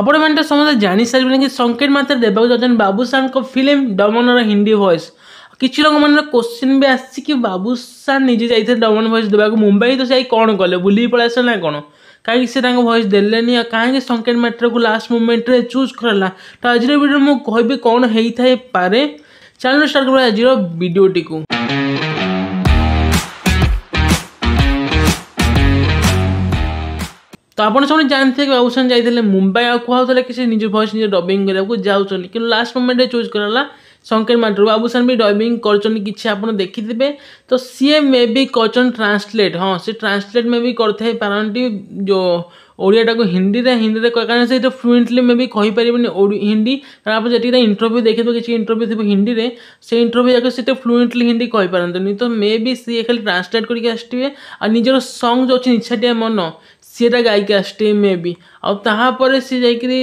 ଆପଣମାନେ ତ ସମସ୍ତେ ଜାଣିସାରିବେଣି କି ସଙ୍କେତ ମାତ୍ର ଦେବାକୁ ଯାଉଛନ୍ତି ବାବୁସାନଙ୍କ ଫିଲ୍ମ ଡମନର ହିନ୍ଦୀ ଭଏସ୍ କିଛି ଲୋକମାନଙ୍କର କୋଶ୍ଚିନ୍ ବି ଆସିଛି କି ବାବୁସାନ ନିଜେ ଯାଇଥିଲେ ଡମନ ଭଏସ୍ ଦେବାକୁ ମୁମ୍ବାଇ ତ ଯାଇ କ'ଣ କଲେ ବୁଲିକି ପଳେଇ ଆସିଲେ ନା କ'ଣ କାହିଁକି ସେ ତାଙ୍କ ଭଏସ୍ ଦେଲେନି ଆଉ କାହିଁକି ସଙ୍କେତ ମାତ୍ରାକୁ ଲାଷ୍ଟ ମୁମେଣ୍ଟରେ ଚୁଜ୍ କରାଲା ତ ଆଜିର ଭିଡ଼ିଓରେ ମୁଁ କହିବି କ'ଣ ହେଇଥାଇପାରେ ଚ୍ୟାନେଲ୍ ଷ୍ଟାର୍ଟ କରିବା ଆଜିର ଭିଡ଼ିଓଟିକୁ ତ ଆପଣ ସେମାନେ ଜାଣିଥିବେ କି ବାବୁସାନ ଯାଇଥିଲେ ମୁମ୍ବାଇ ଆଉ କୁହାଉଥିଲା କି ସେ ନିଜ ଭଏସ୍ ନିଜ ଡବିଂ କରିବାକୁ ଯାଉଛନ୍ତି କିନ୍ତୁ ଲାଷ୍ଟ ମୋମେଣ୍ଟରେ ଚୁଜ୍ କରାଗଲା ଶଙ୍କର ମାଟ୍ରୁ ବାବୁସାନ ବି ଡବିଂ କରିଛନ୍ତି କିଛି ଆପଣ ଦେଖିଥିବେ ତ ସିଏ ମେ ବି କରିଛନ୍ତି ଟ୍ରାନ୍ସଲେଟ୍ ହଁ ସେ ଟ୍ରାନ୍ସଲେଟ୍ ମେ ବି କରିଥାଏ ପାରନ୍ତି ଯେଉଁ ଓଡ଼ିଆଟାକୁ ହିନ୍ଦୀରେ ହିନ୍ଦୀରେ କାରଣ ସେଇଟା ଫ୍ଲୁଏଣ୍ଟଲି ମେ ବି କହିପାରିବେନି ହିନ୍ଦୀ କାରଣ ଆପଣ ଯେତିକି ଇଣ୍ଟରଭ୍ୟୁ ଦେଖିଥିବେ କିଛି ଇଣ୍ଟରଭ୍ୟୁ ଥିବ ହିନ୍ଦୀରେ ସେ ଇଣ୍ଟରଭ୍ୟୁ ଯାକ ସେଟା ଫ୍ଲୁଏଣ୍ଟଲି ହିନ୍ଦୀ କହିପାରନ୍ତିନି ତ ମେ ବି ସିଏ ଖାଲି ଟ୍ରାନ୍ସଲେଟ୍ କରିକି ଆସିଥିବେ ଆଉ ନିଜର ସଙ୍ଗ୍ ଯେଉଁ ଅଛି ନିଛାଟିଆ ମନ ସେଟା ଗାଇକି ଆସିଛି ମେ ବି ଆଉ ତାହାପରେ ସେ ଯାଇକିରି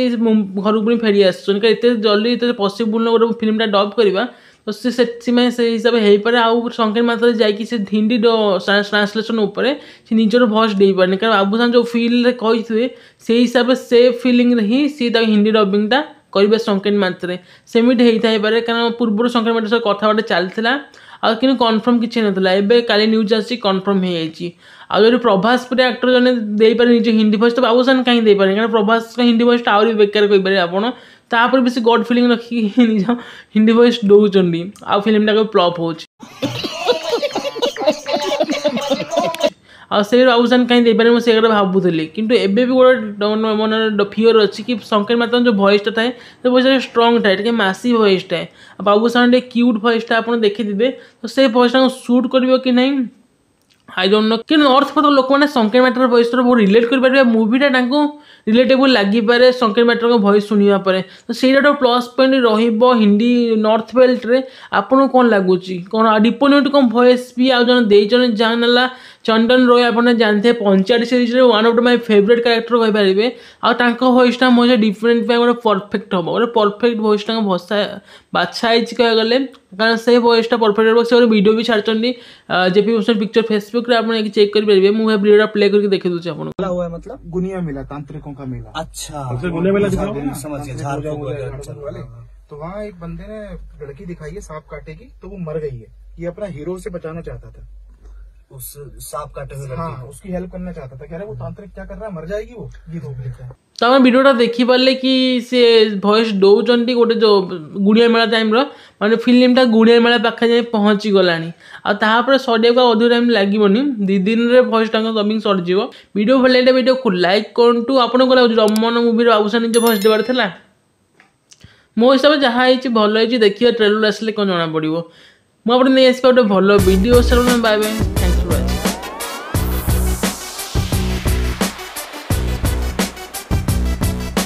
ଘରକୁ ପୁଣି ଫେରି ଆସୁଛନ୍ତି କାରଣ ଏତେ ଜଲ୍ଦି ଏତେ ପସିବୁଲ୍ ନୁହଁ ଗୋଟେ ଫିଲ୍ମଟା ଡବ୍ କରିବା ତ ସେ ସେଥିପାଇଁ ସେଇ ହିସାବରେ ହେଇପାରେ ଆଉ ସଂକେତ ମାତ୍ରାରେ ଯାଇକି ସେ ହିନ୍ଦୀ ଟ୍ରାନ୍ସଲେସନ୍ ଉପରେ ସେ ନିଜର ଭଏସ୍ ଦେଇପାରେନି କାରଣ ଆବୁସାନ ଯେଉଁ ଫିଲ୍ରେ କହିଥିବେ ସେଇ ହିସାବରେ ସେ ଫିଲିଂରେ ହିଁ ସିଏ ତାକୁ ହିନ୍ଦୀ ଡବିଂଟା କରିବା ସଂକେତ ମାତ୍ରାରେ ସେମିତି ହେଇଥାଇପାରେ କାରଣ ପୂର୍ବରୁ ସଂକେତ ମାତ୍ର ସହ କଥାବାର୍ତ୍ତା ଚାଲିଥିଲା ଆଉ କିନ୍ତୁ କନଫର୍ମ କିଛି ହେଇନଥିଲା ଏବେ କାଲି ନ୍ୟୁଜ୍ ଆସିଛି କନଫର୍ମ ହେଇଯାଇଛି ଆଉ ଯଦି ପ୍ରଭାସ ପୁରା ଆକ୍ଟର ଜଣେ ଦେଇପାରେ ନିଜ ହିନ୍ଦୀ ଭଏସ୍ ତ ବାବୁସାନ କାହିଁକି ଦେଇପାରିବେ କାରଣ ପ୍ରଭାସଙ୍କ ହିନ୍ଦୀ ଭଏସ୍ଟା ଆହୁରି ବେକାର କହିପାରିବେ ଆପଣ ତାପରେ ବେଶୀ ଗଡ୍ ଫିଲିଂ ରଖିକି ନିଜ ହିନ୍ଦୀ ଭଏସ୍ ଦେଉଛନ୍ତି ଆଉ ଫିଲ୍ମଟା କେବେ ପ୍ଲପ୍ ହେଉଛି ଆଉ ସେ ଅବସାନ କାହିଁ ଦେଇପାରିନି ମୁଁ ସେଇ କଥା ଭାବୁଥିଲି କିନ୍ତୁ ଏବେ ବି ଗୋଟେ ମନରେ ଫିଓର ଅଛି କି ଶଙ୍କରୀ ମାତାଙ୍କ ଯେଉଁ ଭଏସ୍ଟା ଥାଏ ସେ ଭଏସ୍ଟା ଷ୍ଟ୍ରଙ୍ଗ୍ ଥାଏ ଟିକେ ମାସି ଭଏସ୍ ଥାଏ ଆଉ ବାବୁସାନ ଟିକେ କ୍ୟୁଟ୍ ଭଏସ୍ଟା ଆପଣ ଦେଖିଥିବେ ତ ସେ ଭଏସ୍ଟା ସୁଟ୍ କରିବ କି ନାହିଁ ଆଇ ଡୋଣ୍ଟ ନୋ କିନ୍ତୁ ନର୍ଥ ପଥର ଲୋକମାନେ ଶଙ୍କରୀ ମାଟ୍ର ଭଏସ୍ ବହୁତ ରିଲେଟ୍ କରିପାରିବେ ମୁଭିଟା ତାଙ୍କୁ ରିଲେଟେବୁଲ୍ ଲାଗିପାରେ ଶଙ୍କରୀ ମାଟ୍ରଙ୍କ ଭଏସ୍ ଶୁଣିବା ପରେ ତ ସେଇଟା ଗୋଟେ ପ୍ଲସ୍ ପଏଣ୍ଟ ରହିବ ହିନ୍ଦୀ ନର୍ଥ ବେଲ୍ଟରେ ଆପଣଙ୍କୁ କ'ଣ ଲାଗୁଛି କ'ଣ ଡିପୋନେଣ୍ଟ କ'ଣ ଭଏସ୍ ବି ଆଉ ଜଣେ ଦେଇଛନ୍ତି ଯାହା ନେଲା ଚନ୍ଦନ ରୟ ଆପଣ ଜାଣିଥିବେ ପଞ୍ଚାୟତ ସିରିଜ୍ରେ one of the my favourite character କହିପାରିବେ ଆଉ ତାଙ୍କ ଭଏସ୍ଟା ମୋ ଡିଫରେଣ୍ଟ ପାଇଁ ଗୋଟେ ପରଫେକ୍ଟ ହେବ ଗୋଟେ ପରଫେକ୍ଟ ଭଏସ୍ ତାଙ୍କ ଭସା ବାଛା ହେଇଛି କହିବାକୁ ଗଲେ କାରଣ ସେ ଭଏସ୍ଟା ପରଫେକ୍ଟ ହେବ ସେ ଗୋଟେ ଭିଡ଼ିଓ ବି ଛାଡ଼ିଛନ୍ତି ଜେପି ଭୂଷଣ ପିକ୍ଚର ଫେସବୁକ୍ରେ ଆପଣ ଯାଇକି ଚେକ୍ କରିପାରିବେ ମୁଁ ଏ ଭିଡ଼ିଓଟା ପ୍ଲେ କରିକି ଦେଖିଦେଉଛି ଆପଣଙ୍କୁ हुआ है मतलब गुनिया मिला तांत्रिकों का मेला अच्छा गुनिया मेला समझिए झारखंड वाले तो वहाँ एक बंदे ने लड़की दिखाई है सांप काटेगी तो वो मर गई है ये अपना हीरो से बचाना चाहता था उस सांप काटे हुए हाँ, उसकी हेल्प करना चाहता था कह रहे वो तांत्रिक क्या कर रहा है मर जाएगी वो गीत हो गया ତମେ ଭିଡ଼ିଓଟା ଦେଖିପାରିଲେ କି ସେ ଭଏସ୍ ଦେଉଛନ୍ତି ଗୋଟେ ଯେଉଁ ଗୁଡ଼ିଆ ମେଳା ଟାଇମ୍ର ମାନେ ଫିଲ୍ମଟା ଗୁଡ଼ିଆ ମେଳା ପାଖରେ ଯାଇ ପହଞ୍ଚିଗଲାଣି ଆଉ ତାହାପରେ ସରିବାକୁ ଆଉ ଅଧିକ ଟାଇମ୍ ଲାଗିବନି ଦୁଇ ଦିନରେ ଭଏସ୍ ତାଙ୍କ କମିଂ ସରିଯିବ ଭିଡ଼ିଓ ଭଲ ଲାଗିଲା ଭିଡ଼ିଓକୁ ଲାଇକ୍ କରନ୍ତୁ ଆପଣଙ୍କୁ ଲାଗୁଛି ରମନ ମୁଭିର ବାବୁସା ନିଜ ଭଏସ୍ ଦେବାର ଥିଲା ମୋ ହିସାବରେ ଯାହା ହେଇଛି ଭଲ ହେଇଛି ଦେଖିବା ଟ୍ରେଲର୍ ଆସିଲେ କ'ଣ ଜଣାପଡ଼ିବ ମୁଁ ଆପଣ ନେଇ ଆସିବା ଗୋଟେ ଭଲ ଭିଡ଼ିଓ ସାର୍ ବାଏ ବାଏ